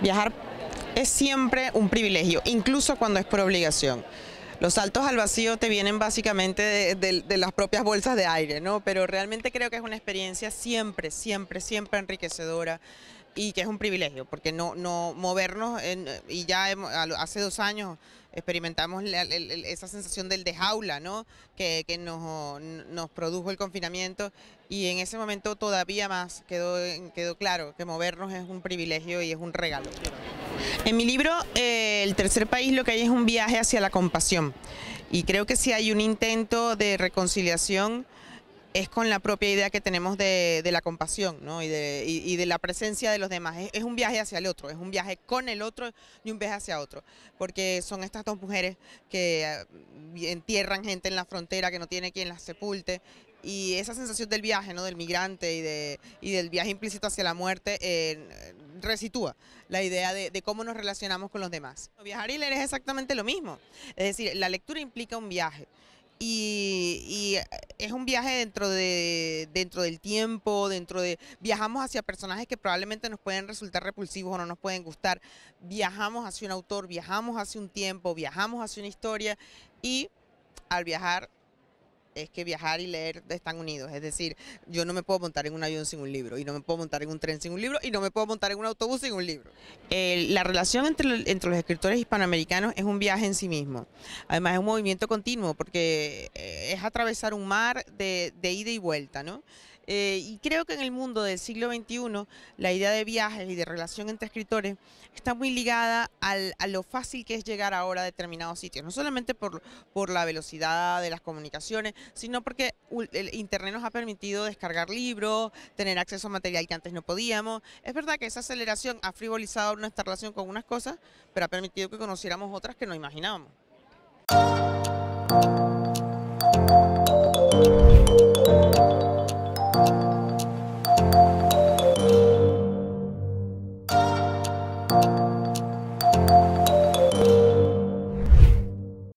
Viajar es siempre un privilegio, incluso cuando es por obligación. Los saltos al vacío te vienen básicamente de, las propias bolsas de aire, ¿no? Pero realmente creo que es una experiencia siempre, siempre, siempre enriquecedora y que es un privilegio, porque no, no movernos, y ya hace dos años experimentamos esa sensación del de jaula, ¿no? Que, que nos, nos, produjo el confinamiento y en ese momento todavía más quedó, quedó claro que movernos es un privilegio y es un regalo. En mi libro, eh, El tercer país, lo que hay es un viaje hacia la compasión y creo que si hay un intento de reconciliación es con la propia idea que tenemos de, la compasión y, de, la presencia de los demás. Es, un viaje hacia el otro, es un viaje con el otro y un viaje hacia otro, porque son estas dos mujeres que eh, entierran gente en la frontera que no tiene quien las sepulte. Y esa sensación del viaje, ¿no? del migrante y, del viaje implícito hacia la muerte, eh, resitúa la idea de, de, cómo nos relacionamos con los demás. Viajar y leer es exactamente lo mismo. Es decir, la lectura implica un viaje. Y, eh, es un viaje dentro de dentro del tiempo, dentro de viajamos hacia personajes que probablemente nos pueden resultar repulsivos o no nos pueden gustar. Viajamos hacia un autor, viajamos hacia un tiempo, viajamos hacia una historia y al viajar es que viajar y leer están unidos. Es decir, yo no me puedo montar en un avión sin un libro, y no me puedo montar en un tren sin un libro, y no me puedo montar en un autobús sin un libro. la relación entre, entre los escritores hispanoamericanos es un viaje en sí mismo. Además, es un movimiento continuo, porque eh, es atravesar un mar de, de ida y vuelta, ¿no? Eh, y creo que en el mundo del siglo XXI la idea de viajes y de relación entre escritores está muy ligada a lo fácil que es llegar ahora a determinados sitios, no solamente por, por la velocidad de las comunicaciones, sino porque el Internet nos ha permitido descargar libros, tener acceso a material que antes no podíamos. Es verdad que esa aceleración ha frivolizado nuestra relación con unas cosas, pero ha permitido que conociéramos otras que no imaginábamos.